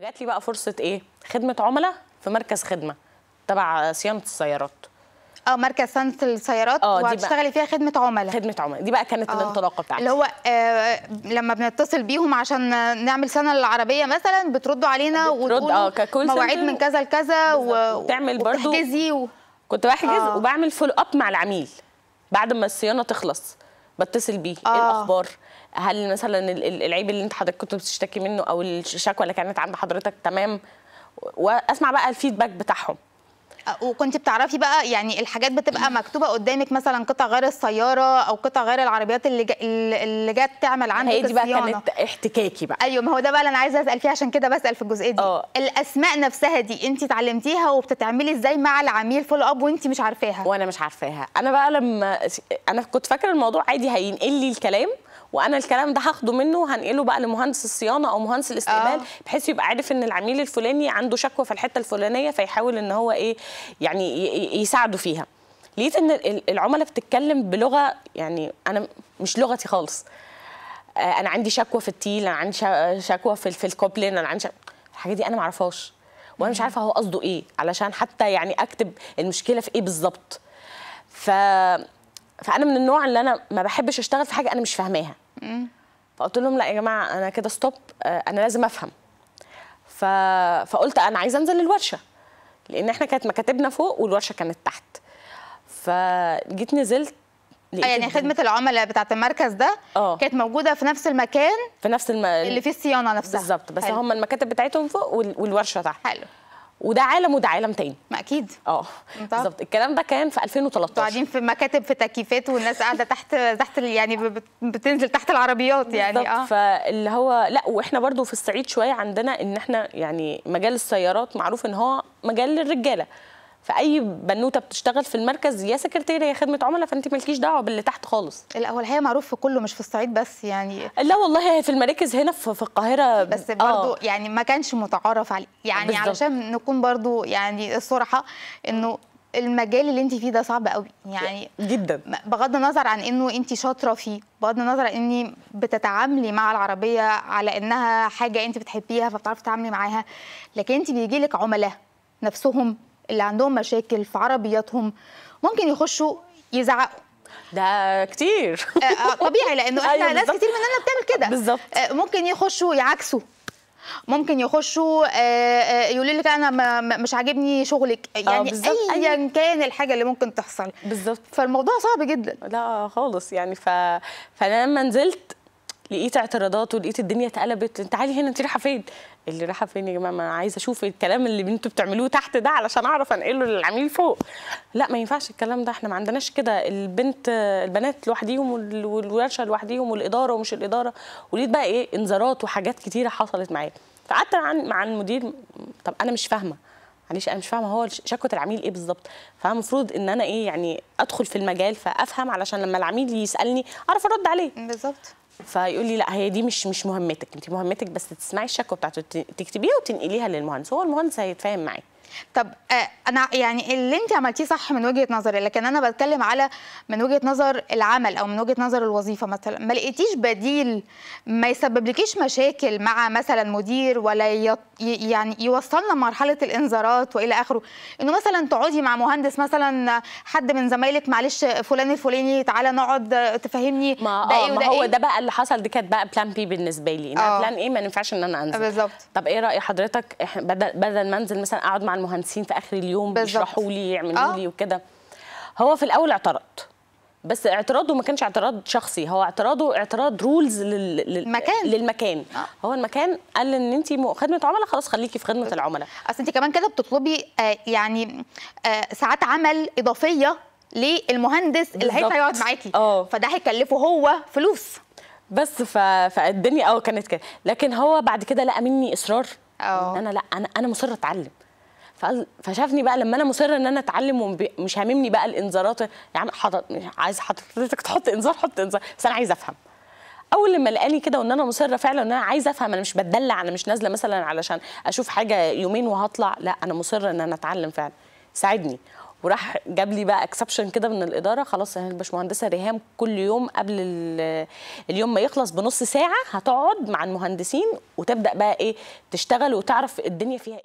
جات لي بقى فرصه ايه خدمه عملاء في مركز خدمه تبع صيانه السيارات اه مركز صيانه السيارات آه، وهتشتغلي فيها خدمه عملاء خدمه عملاء دي بقى كانت أوه. الانطلاقه بتاعتي اللي هو آه لما بنتصل بيهم عشان نعمل سنه للعربيه مثلا بتردوا علينا بترد آه، وتقولوا مواعيد من كذا لكذا و... وتعمل برضو و... كنت بحجز آه. وبعمل فول اب مع العميل بعد ما الصيانه تخلص بتصل بيه إيه آه. ايه الاخبار هل مثلا العيب اللي انت حضرتك كنت بتشتكي منه او الشكوى اللي كانت عند حضرتك تمام واسمع بقى الفيدباك بتاعهم وكنت بتعرفي بقى يعني الحاجات بتبقى مكتوبه قدامك مثلا قطع غير السياره او قطع غير العربيات اللي جا اللي جت تعمل عندك هي دي بقى كانت احتكاكي بقى ايوه ما هو ده بقى اللي انا عايزه اسال فيه عشان كده بسال في الجزئيه دي أوه. الاسماء نفسها دي انت اتعلمتيها وبتتعملي ازاي مع العميل فولو اب وانت مش عارفاها وانا مش عارفاها انا بقى لما انا كنت فاكره الموضوع عادي هينقل لي الكلام وانا الكلام ده هاخده منه وهنقله بقى لمهندس الصيانه او مهندس الاستقبال آه. بحيث يبقى عارف ان العميل الفلاني عنده شكوى في الحته الفلانيه فيحاول ان هو ايه يعني يساعده فيها لقيت ان العملاء بتتكلم بلغه يعني انا مش لغتي خالص آه، انا عندي شكوى في التيل انا عندي شكوى في في الكوبلين انا عندي شك... الحاجات دي انا ما اعرفهاش وانا مش عارفه هو قصده ايه علشان حتى يعني اكتب المشكله في ايه بالظبط ف فانا من النوع اللي انا ما بحبش اشتغل في حاجه انا مش فاهماها فقلت لهم لا يا جماعه انا كده ستوب آه، انا لازم افهم ف... فقلت انا عايزه انزل الورشه لان احنا كانت مكاتبنا فوق والورشه كانت تحت فجيت نزلت يعني خدمه العملاء بتاعه المركز ده أوه. كانت موجوده في نفس المكان في نفس الم... اللي فيه الصيانه نفسها بالظبط بس هم المكاتب بتاعتهم فوق والورشه تحت حلو وده عالم وده عالم تاني ما اكيد اه بالظبط الكلام ده كان في 2013 قاعدين في مكاتب في تكييفات والناس قاعده تحت تحت يعني بتنزل تحت العربيات يعني اه فاللي هو لا واحنا برضو في الصعيد شويه عندنا ان احنا يعني مجال السيارات معروف ان هو مجال للرجاله فاي بنوته بتشتغل في المركز يا سكرتير يا خدمه عملاء فانت مالكيش دعوه باللي تحت خالص الاول هي معروف في كله مش في الصعيد بس يعني لا والله في المراكز هنا في, القاهره بس برضه آه. يعني ما كانش متعارف عليه يعني بالزبط. علشان نكون برضه يعني الصراحه انه المجال اللي انت فيه ده صعب قوي يعني جدا بغض النظر عن انه انت شاطره فيه بغض النظر عن اني بتتعاملي مع العربيه على انها حاجه انت بتحبيها فبتعرفي تتعاملي معاها لكن انت بيجي لك عملاء نفسهم اللي عندهم مشاكل في عربياتهم ممكن يخشوا يزعقوا ده كتير آه، آه، طبيعي لانه أيوة، احنا أيوة ناس كتير مننا بتعمل كده بالظبط آه، ممكن يخشوا يعكسوا ممكن يخشوا يقولوا لك انا مش عاجبني شغلك يعني ايا أي... أيوة. كان الحاجه اللي ممكن تحصل بالظبط فالموضوع صعب جدا لا خالص يعني ف... فانا لما نزلت لقيت اعتراضات ولقيت الدنيا اتقلبت تعالي هنا انت رايحه فين اللي رايحه فين يا جماعه ما انا عايزه اشوف الكلام اللي انتوا بتعملوه تحت ده علشان اعرف انقله للعميل فوق لا ما ينفعش الكلام ده احنا ما عندناش كده البنت البنات لوحديهم والورشه لوحديهم والاداره ومش الاداره ولقيت بقى ايه انذارات وحاجات كتيره حصلت معايا فقعدت عن مع المدير طب انا مش فاهمه معلش انا مش فاهمه هو شكوى العميل ايه بالظبط فانا المفروض ان انا ايه يعني ادخل في المجال فافهم علشان لما العميل يسالني اعرف ارد عليه بالظبط فيقول لي لا هي دي مش مش مهمتك انت مهمتك بس تسمعي الشكوى بتاعته تكتبيها وتنقليها للمهندس هو المهندس هيتفاهم معاك طب آه، انا يعني اللي انت عملتيه صح من وجهه نظري لكن انا بتكلم على من وجهه نظر العمل او من وجهه نظر الوظيفه مثلا ما لقيتيش بديل ما يسببلكيش مشاكل مع مثلا مدير ولا يعني يوصلنا مرحله الانذارات والى اخره انه مثلا تقعدي مع مهندس مثلا حد من زمايلك معلش فلان الفلاني تعالى نقعد تفهمني ما ده آه، إيه ما هو إيه؟ ده بقى اللي حصل دي كانت بقى بلان بي بالنسبه لي آه. بلان ايه ما ينفعش ان انا انزل بالظبط طب ايه راي حضرتك بدل بدل ما انزل مثلا اقعد مع مهندسين في اخر اليوم بيشرحوا لي يعملوا آه. لي وكده هو في الاول اعترض بس اعتراضه ما كانش اعتراض شخصي هو اعتراضه اعتراض رولز لل... لل... مكان. للمكان آه. هو المكان قال ان انت خدمه عملاء خلاص خليكي في خدمه العملاء اصل انت كمان كده بتطلبي آه يعني آه ساعات عمل اضافيه للمهندس اللي هيطلع يقعد معاكي آه. فده هيكلفه هو فلوس بس ف... فالدنيا اه كانت كده لكن هو بعد كده لقى مني اصرار أوه. ان انا لا انا انا مصره اتعلم فشافني بقى لما انا مصره ان انا اتعلم ومش هاممني بقى الانذارات يعني حضرت عايز حضرتك تحط انذار حط انذار بس انا عايزه افهم اول لما لقاني كده وان انا مصره فعلا ان انا عايزه افهم انا مش بتدلع انا مش نازله مثلا علشان اشوف حاجه يومين وهطلع لا انا مصره ان انا اتعلم فعلا ساعدني وراح جاب لي بقى اكسبشن كده من الاداره خلاص يا باشمهندسه ريهام كل يوم قبل اليوم ما يخلص بنص ساعه هتقعد مع المهندسين وتبدا بقى ايه تشتغل وتعرف الدنيا فيها ايه